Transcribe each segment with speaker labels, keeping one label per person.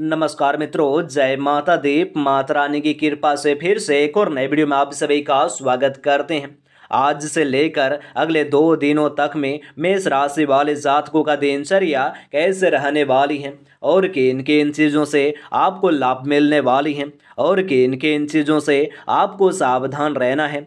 Speaker 1: नमस्कार मित्रों जय माता दीप माता रानी की कृपा से फिर से एक और नए वीडियो में आप सभी का स्वागत करते हैं आज से लेकर अगले दो दिनों तक में मेष राशि वाले जातकों का दिनचर्या कैसे रहने वाली है और किन किन चीज़ों से आपको लाभ मिलने वाली है और किन किन चीज़ों से आपको सावधान रहना है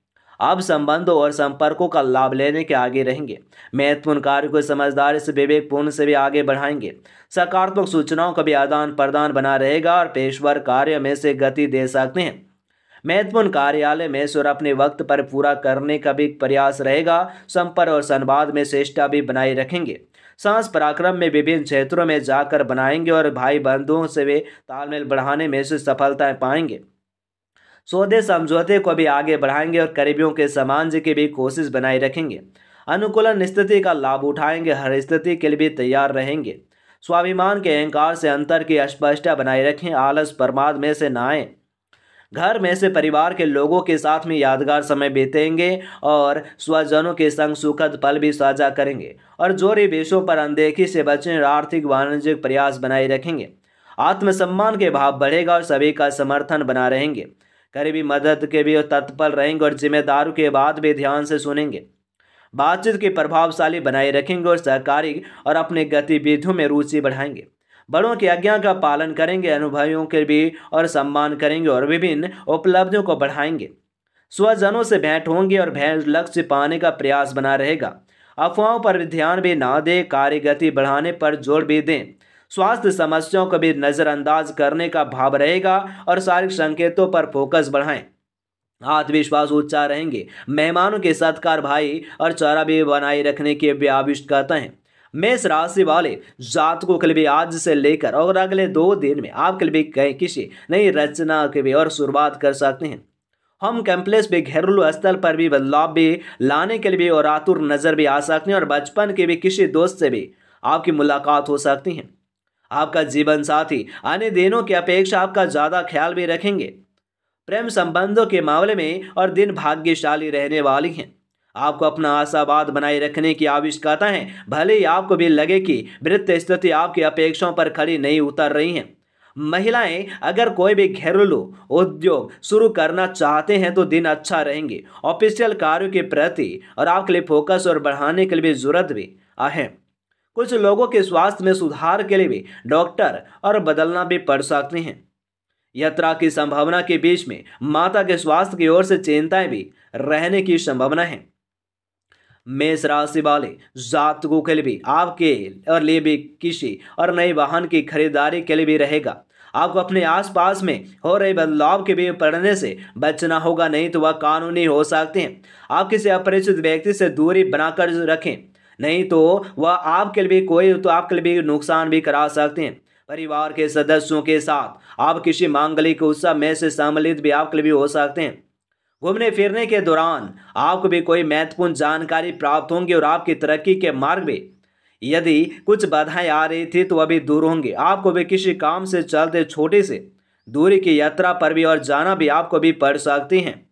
Speaker 1: अब संबंधों और संपर्कों का लाभ लेने के आगे रहेंगे महत्वपूर्ण कार्य को समझदारी से विवेकपूर्ण से भी आगे बढ़ाएंगे सकारात्मक सूचनाओं का भी आदान प्रदान बना रहेगा और पेशवर कार्य में से गति दे सकते हैं महत्वपूर्ण कार्यालय में सुर अपने वक्त पर पूरा करने का भी प्रयास रहेगा संपर्क और संवाद में श्रेष्ठा भी बनाए रखेंगे सांस पराक्रम में विभिन्न क्षेत्रों में जाकर बनाएंगे और भाई बंधुओं से वे तालमेल बढ़ाने में से सफलताएं पाएंगे सौदे समझौते को भी आगे बढ़ाएंगे और करीबियों के समाज की भी कोशिश बनाए रखेंगे अनुकूलन स्थिति का लाभ उठाएंगे हर स्थिति के लिए भी तैयार रहेंगे स्वाभिमान के अहंकार से अंतर की स्पष्टता बनाए रखें आलस प्रमाद में से ना आए घर में से परिवार के लोगों के साथ में यादगार समय बीतेंगे और स्वजनों के संग सुखद पल भी साझा करेंगे और जोरी विषयों पर अनदेखी से बचें और आर्थिक वाणिज्यिक प्रयास बनाए रखेंगे आत्मसम्मान के भाव बढ़ेगा और सभी का समर्थन बना रहेंगे करीबी मदद के भी तत्पर रहेंगे और जिम्मेदारों के बात भी ध्यान से सुनेंगे बातचीत की प्रभावशाली बनाए रखेंगे और सरकारी और अपने गतिविधियों में रुचि बढ़ाएंगे बड़ों की आज्ञा का पालन करेंगे अनुभवियों के भी और सम्मान करेंगे और विभिन्न उपलब्धियों को बढ़ाएंगे स्वजनों से भेंट होंगे और भेंट लक्ष्य पाने का प्रयास बना रहेगा अफवाहों पर ध्यान भी ना दें कार्य गति बढ़ाने पर जोर भी दें स्वास्थ्य समस्याओं को भी नज़रअंदाज करने का भाव रहेगा और शारीरिक संकेतों पर फोकस बढ़ाएं आत्मविश्वास उच्चा रहेंगे मेहमानों के सत्कार भाई और चारा भी बनाए रखने के भी आविष्ट करते हैं मेष राशि वाले जातकों के लिए आज से लेकर और अगले दो दिन में आपके लिए किसी नई रचना के भी और शुरुआत कर सकते हैं हम कैंपलेस भी घरेलू स्तर पर भी बदलाव भी लाने के लिए और आतुर नज़र भी आ सकते हैं और बचपन के भी किसी दोस्त से भी आपकी मुलाकात हो सकती है आपका जीवन साथी आने दिनों की अपेक्षा आपका ज़्यादा ख्याल भी रखेंगे प्रेम संबंधों के मामले में और दिन भाग्यशाली रहने वाली हैं आपको अपना आशावाद बनाए रखने की आवश्यकता है भले ही आपको भी लगे कि वृत्त स्थिति आपकी अपेक्षाओं पर खड़ी नहीं उतर रही हैं महिलाएं अगर कोई भी घरेलू उद्योग शुरू करना चाहते हैं तो दिन अच्छा रहेंगे ऑफिशियल कार्यों के प्रति और आपके लिए फोकस और बढ़ाने के लिए भी जरूरत भी अहम कुछ लोगों के स्वास्थ्य में सुधार के लिए भी डॉक्टर और बदलना भी पड़ सकते हैं यात्रा की संभावना के बीच में माता के स्वास्थ्य की ओर से चिंताएं भी रहने की संभावना है मेष राशि वाले जातकों के लिए भी आपके और लिए भी किसी और नए वाहन की खरीदारी के लिए भी रहेगा आपको अपने आसपास में हो रहे बदलाव के भी पड़ने से बचना होगा नहीं तो वह कानूनी हो सकते हैं आप किसी अपरिचित व्यक्ति से दूरी बनाकर रखें नहीं तो वह आपके लिए कोई तो आपके लिए नुकसान भी करा सकते हैं परिवार के सदस्यों के साथ आप किसी मांगलिक उत्सव में से सम्मिलित भी आपके लिए भी हो सकते हैं घूमने फिरने के दौरान आपको भी कोई महत्वपूर्ण जानकारी प्राप्त होंगी और आपकी तरक्की के मार्ग भी यदि कुछ बाधाएं आ रही थी तो वह भी दूर होंगी आपको भी किसी काम से चलते छोटे से दूरी की यात्रा पर भी और जाना भी आपको भी पड़ सकती हैं